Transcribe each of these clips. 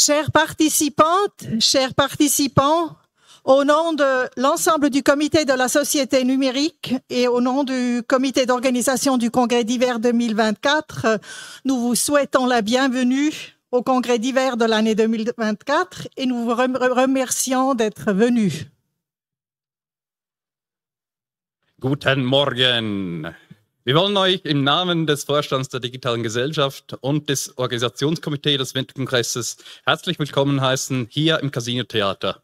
Chères participantes, chers participants, au nom de l'ensemble du comité de la société numérique et au nom du comité d'organisation du congrès d'hiver 2024, nous vous souhaitons la bienvenue au congrès d'hiver de l'année 2024 et nous vous remercions d'être venus. Guten Morgen. Wir wollen euch im Namen des Vorstands der Digitalen Gesellschaft und des Organisationskomitees des Winterkongresses herzlich willkommen heißen hier im Casino Theater.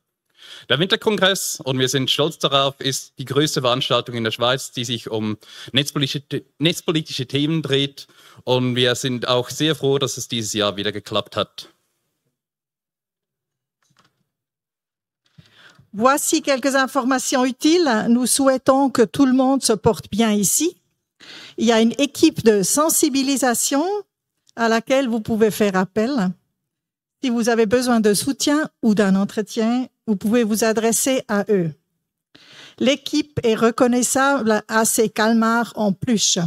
Der Winterkongress, und wir sind stolz darauf, ist die größte Veranstaltung in der Schweiz, die sich um netzpolitische, netzpolitische Themen dreht. Und wir sind auch sehr froh, dass es dieses Jahr wieder geklappt hat. Voici quelques informations utiles. Nous souhaitons que tout le monde se porte bien ici. Il y a une équipe de sensibilisation à laquelle vous pouvez faire appel. Si vous avez besoin de soutien ou d'un entretien, vous pouvez vous adresser à eux. L'équipe est reconnaissable à ses calmars en plus.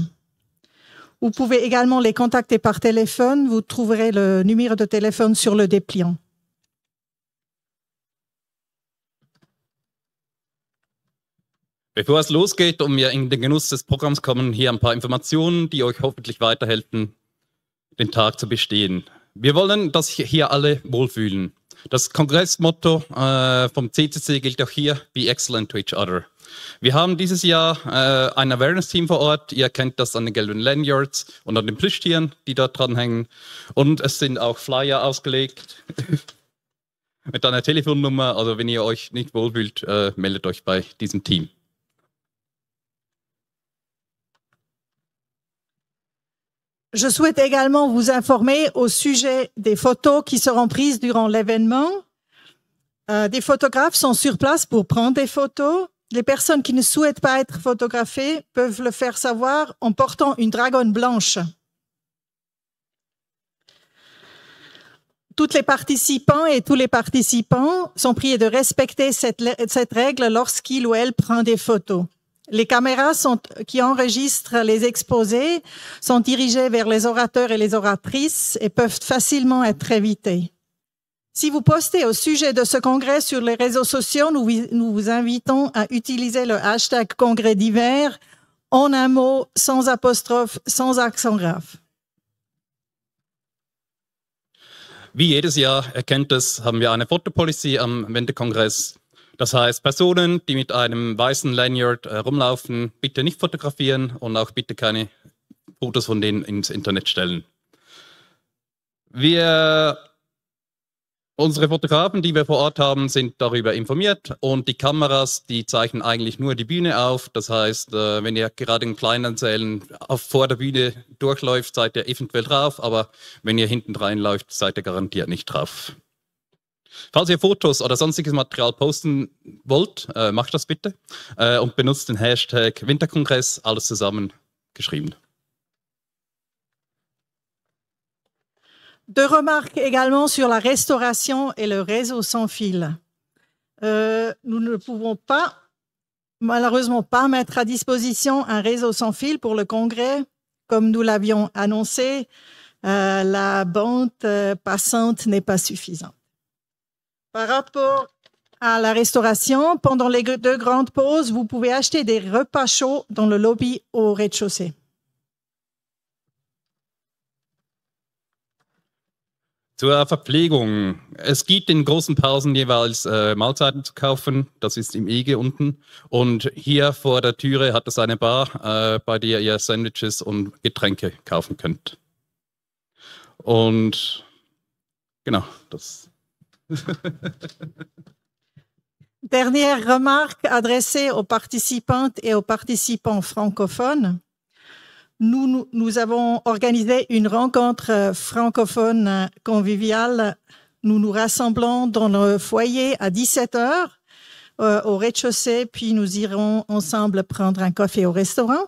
Vous pouvez également les contacter par téléphone. Vous trouverez le numéro de téléphone sur le dépliant. Bevor es losgeht und wir in den Genuss des Programms kommen, hier ein paar Informationen, die euch hoffentlich weiterhelfen, den Tag zu bestehen. Wir wollen, dass sich hier alle wohlfühlen. Das Kongressmotto äh, vom CCC gilt auch hier, be excellent to each other. Wir haben dieses Jahr äh, ein Awareness-Team vor Ort. Ihr kennt das an den gelben Lanyards und an den Plüschtieren, die dort dranhängen. Und es sind auch Flyer ausgelegt mit einer Telefonnummer. Also wenn ihr euch nicht wohlfühlt, äh, meldet euch bei diesem Team. Je souhaite également vous informer au sujet des photos qui seront prises durant l'événement. Euh, des photographes sont sur place pour prendre des photos. Les personnes qui ne souhaitent pas être photographiées peuvent le faire savoir en portant une dragonne blanche. Toutes les participants et tous les participants sont priés de respecter cette, cette règle lorsqu'il ou elle prend des photos. Les caméras sont, qui enregistrent les exposés sont dirigées vers les orateurs et les oratrices et peuvent facilement être évitées. Si vous postez au sujet de ce congrès sur les réseaux sociaux, nous, vous invitons à utiliser le hashtag congrès d'hiver en un mot, sans apostrophe, sans accent grave. Wie jedes Jahr erkennt es, haben wir eine Fotopolicy am Wendekongress Das heißt, Personen, die mit einem weißen Lanyard äh, rumlaufen, bitte nicht fotografieren und auch bitte keine Fotos von denen ins Internet stellen. Wir, unsere Fotografen, die wir vor Ort haben, sind darüber informiert und die Kameras, die zeichnen eigentlich nur die Bühne auf. Das heißt, äh, wenn ihr gerade in kleinen Sälen vor der Bühne durchläuft, seid ihr eventuell drauf, aber wenn ihr hinten reinläuft, seid ihr garantiert nicht drauf. Falls ihr Fotos oder sonstiges Material posten wollt, äh, macht das bitte äh, und benutzt den Hashtag Winterkongress, alles zusammen geschrieben. Deux remarques également sur la restauration et le réseau sans fil. Euh, nous ne pouvons pas, malheureusement pas, mettre à disposition un réseau sans fil pour le Congrès, comme nous l'avions annoncé. Euh, la bande euh, passante n'est pas suffisante. Par rapport à la restauration, pendant les deux grandes pauses, vous pouvez acheter des repas chauds dans le lobby au rez-de-chaussée. Zur Verpflegung. Es gibt in großen Pausen jeweils äh, Mahlzeiten zu kaufen. Das ist im Ege unten. Und hier vor der Türe hat es eine Bar, äh, bei der ihr Sandwiches und Getränke kaufen könnt. Und genau, das Dernière remarque adressée aux participantes et aux participants francophones. Nous, avons organisé une rencontre francophone conviviale. Nous nous rassemblons dans le foyer à 17 heures euh, au rez-de-chaussée, puis nous irons ensemble prendre un café au restaurant.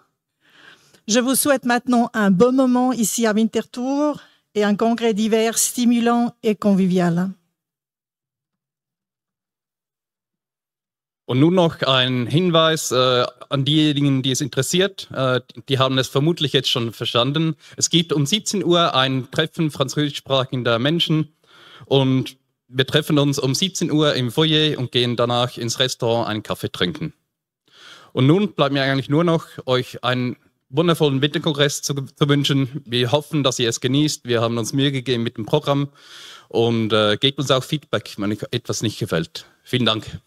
Je vous souhaite maintenant un bon moment ici à Winterthur et un congrès d'hiver stimulant et convivial. Und nun noch ein Hinweis äh, an diejenigen, die es interessiert. Äh, die haben es vermutlich jetzt schon verstanden. Es gibt um 17 Uhr ein Treffen französischsprachiger Menschen und wir treffen uns um 17 Uhr im Foyer und gehen danach ins Restaurant einen Kaffee trinken. Und nun bleibt mir eigentlich nur noch, euch einen wundervollen Winterkongress zu, zu wünschen. Wir hoffen, dass ihr es genießt. Wir haben uns Mühe gegeben mit dem Programm und äh, gebt uns auch Feedback, wenn euch etwas nicht gefällt. Vielen Dank.